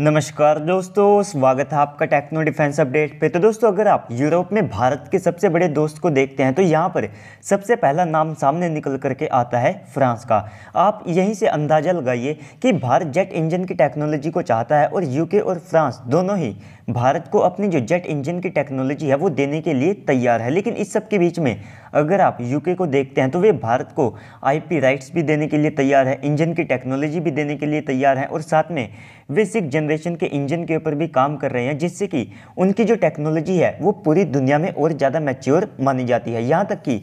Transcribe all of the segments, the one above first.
नमस्कार दोस्तों स्वागत है आपका टेक्नो डिफेंस अपडेट पे तो दोस्तों अगर आप यूरोप में भारत के सबसे बड़े दोस्त को देखते हैं तो यहाँ पर सबसे पहला नाम सामने निकल करके आता है फ्रांस का आप यहीं से अंदाज़ा लगाइए कि भारत जेट इंजन की टेक्नोलॉजी को चाहता है और यूके और फ्रांस दोनों ही भारत को अपनी जो जेट इंजन की टेक्नोलॉजी है वो देने के लिए तैयार है लेकिन इस सब के बीच में अगर आप यूके को देखते हैं तो वे भारत को आईपी राइट्स भी देने के लिए तैयार है इंजन की टेक्नोलॉजी भी देने के लिए तैयार हैं और साथ में वे सिख जन जनरेशन के इंजन के ऊपर भी काम कर रहे हैं जिससे कि उनकी जो टेक्नोलॉजी है वो पूरी दुनिया में और ज़्यादा मैच्योर मानी जाती है यहाँ तक कि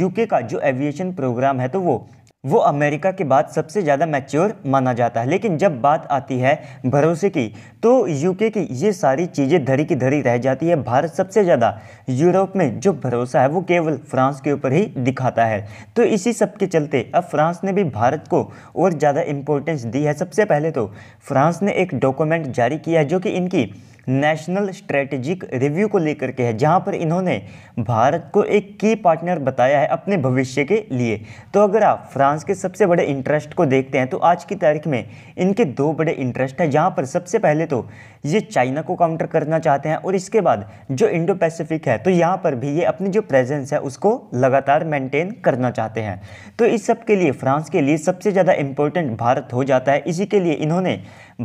यूके का जो एविएशन प्रोग्राम है तो वो वो अमेरिका के बाद सबसे ज़्यादा मैच्योर माना जाता है लेकिन जब बात आती है भरोसे की तो यूके की ये सारी चीज़ें धरी की धरी रह जाती है भारत सबसे ज़्यादा यूरोप में जो भरोसा है वो केवल फ्रांस के ऊपर ही दिखाता है तो इसी सब के चलते अब फ्रांस ने भी भारत को और ज़्यादा इम्पोर्टेंस दी है सबसे पहले तो फ्रांस ने एक डॉक्यूमेंट जारी किया है जो कि इनकी नेशनल स्ट्रेटेजिक रिव्यू को लेकर के है जहां पर इन्होंने भारत को एक की पार्टनर बताया है अपने भविष्य के लिए तो अगर आप फ्रांस फ्रांस के सबसे बड़े इंटरेस्ट को देखते हैं तो आज की तारीख में इनके दो बड़े इंटरेस्ट हैं जहाँ पर सबसे पहले तो ये चाइना को काउंटर करना चाहते हैं और इसके बाद जो इंडो पैसिफिक है तो यहाँ पर भी ये अपनी जो प्रेजेंस है उसको लगातार मेंटेन करना चाहते हैं तो इस सब के लिए फ्रांस के लिए सबसे ज़्यादा इम्पोर्टेंट भारत हो जाता है इसी के लिए इन्होंने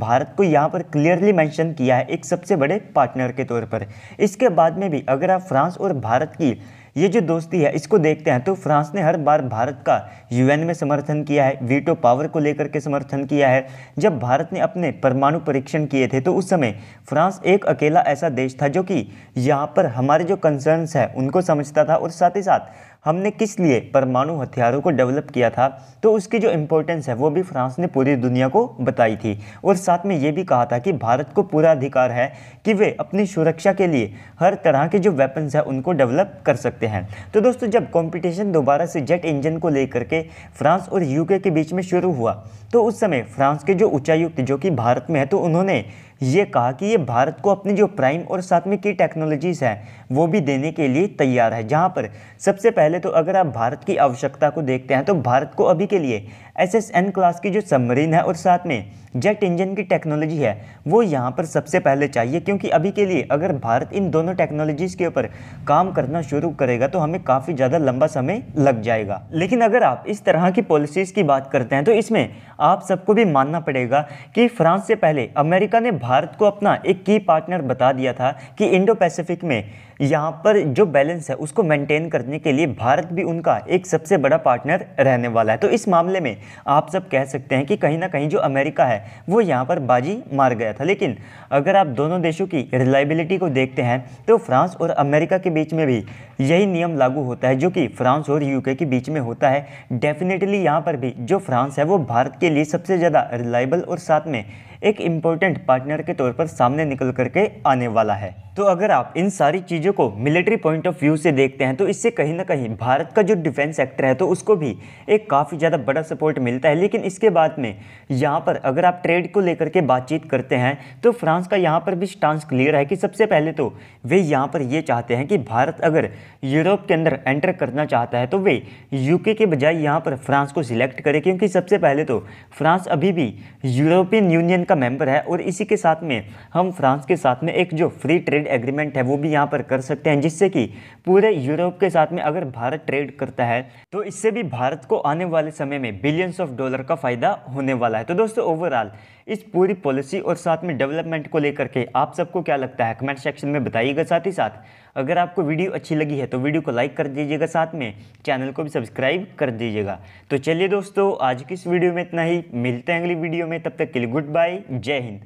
भारत को यहाँ पर क्लियरली मैंशन किया है एक सबसे बड़े पार्टनर के तौर पर इसके बाद में भी अगर आप फ्रांस और भारत की ये जो दोस्ती है इसको देखते हैं तो फ्रांस ने हर बार भारत का यूएन में समर्थन किया है वीटो पावर को लेकर के समर्थन किया है जब भारत ने अपने परमाणु परीक्षण किए थे तो उस समय फ्रांस एक अकेला ऐसा देश था जो कि यहाँ पर हमारे जो कंसर्न्स हैं उनको समझता था और साथ ही साथ हमने किस लिए परमाणु हथियारों को डेवलप किया था तो उसकी जो इम्पोर्टेंस है वो भी फ्रांस ने पूरी दुनिया को बताई थी और साथ में ये भी कहा था कि भारत को पूरा अधिकार है कि वे अपनी सुरक्षा के लिए हर तरह के जो वेपन्स हैं उनको डेवलप कर सकते हैं तो दोस्तों जब कॉम्पिटिशन दोबारा से जेट इंजन को लेकर के फ्रांस और यूके के बीच में शुरू हुआ तो उस समय फ्रांस के जो उच्चायुक्त जो कि भारत में है तो उन्होंने ये कहा कि ये भारत को अपनी जो प्राइम और साथ में की टेक्नोलॉजीज़ हैं वो भी देने के लिए तैयार है जहाँ पर सबसे पहले तो अगर आप भारत की आवश्यकता को देखते हैं तो भारत को अभी के लिए एस क्लास की जो सबमरीन है और साथ में जेट इंजन की टेक्नोलॉजी है वो यहाँ पर सबसे पहले चाहिए क्योंकि अभी के लिए अगर भारत इन दोनों टेक्नोलॉजीज़ के ऊपर काम करना शुरू करेगा तो हमें काफ़ी ज़्यादा लंबा समय लग जाएगा लेकिन अगर आप इस तरह की पॉलिसीज़ की बात करते हैं तो इसमें आप सबको भी मानना पड़ेगा कि फ्रांस से पहले अमेरिका ने भारत को अपना एक की पार्टनर बता दिया था कि इंडो पैसिफिक में यहाँ पर जो बैलेंस है उसको मेंटेन करने के लिए भारत भी उनका एक सबसे बड़ा पार्टनर रहने वाला है तो इस मामले में आप सब कह सकते हैं कि कहीं ना कहीं जो अमेरिका है वो यहाँ पर बाजी मार गया था लेकिन अगर आप दोनों देशों की रिलायबिलिटी को देखते हैं तो फ्रांस और अमेरिका के बीच में भी यही नियम लागू होता है जो कि फ्रांस और यूके के बीच में होता है डेफिनेटली यहाँ पर भी जो फ्रांस है वो भारत के लिए सबसे ज़्यादा रिलायबल और साथ में एक इम्पोर्टेंट पार्टनर के तौर पर सामने निकल करके आने वाला है तो अगर आप इन सारी चीज़ों को मिलिट्री पॉइंट ऑफ व्यू से देखते हैं तो इससे कहीं ना कहीं भारत का जो डिफेंस सेक्टर है तो उसको भी एक काफ़ी ज़्यादा बड़ा सपोर्ट मिलता है लेकिन इसके बाद में यहाँ पर अगर आप ट्रेड को लेकर के बातचीत करते हैं तो फ्रांस का यहाँ पर भी स्टांस क्लियर है कि सबसे पहले तो वे यहाँ पर ये चाहते हैं कि भारत अगर यूरोप के अंदर एंटर करना चाहता है तो वे यूके के बजाय यहाँ पर फ्रांस को सिलेक्ट करें क्योंकि सबसे पहले तो फ्रांस अभी भी यूरोपियन यूनियन का मेम्बर है और इसी के साथ में हम फ्रांस के साथ में एक जो फ्री ट्रेड ट्रेड एग्रीमेंट है वो भी यहाँ पर कर सकते हैं जिससे कि पूरे यूरोप के साथ में अगर भारत ट्रेड करता है तो इससे भी भारत को आने वाले समय में बिलियंस ऑफ डॉलर का फ़ायदा होने वाला है तो दोस्तों ओवरऑल इस पूरी पॉलिसी और साथ में डेवलपमेंट को लेकर के आप सबको क्या लगता है कमेंट सेक्शन में बताइएगा साथ ही साथ अगर आपको वीडियो अच्छी लगी है तो वीडियो को लाइक कर दीजिएगा साथ में चैनल को भी सब्सक्राइब कर दीजिएगा तो चलिए दोस्तों आज की इस वीडियो में इतना ही मिलते हैं अगली वीडियो में तब तक के लिए गुड बाय जय हिंद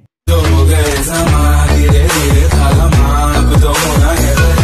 हो गए जमा धीरे धीरे था गमा अब तो होना है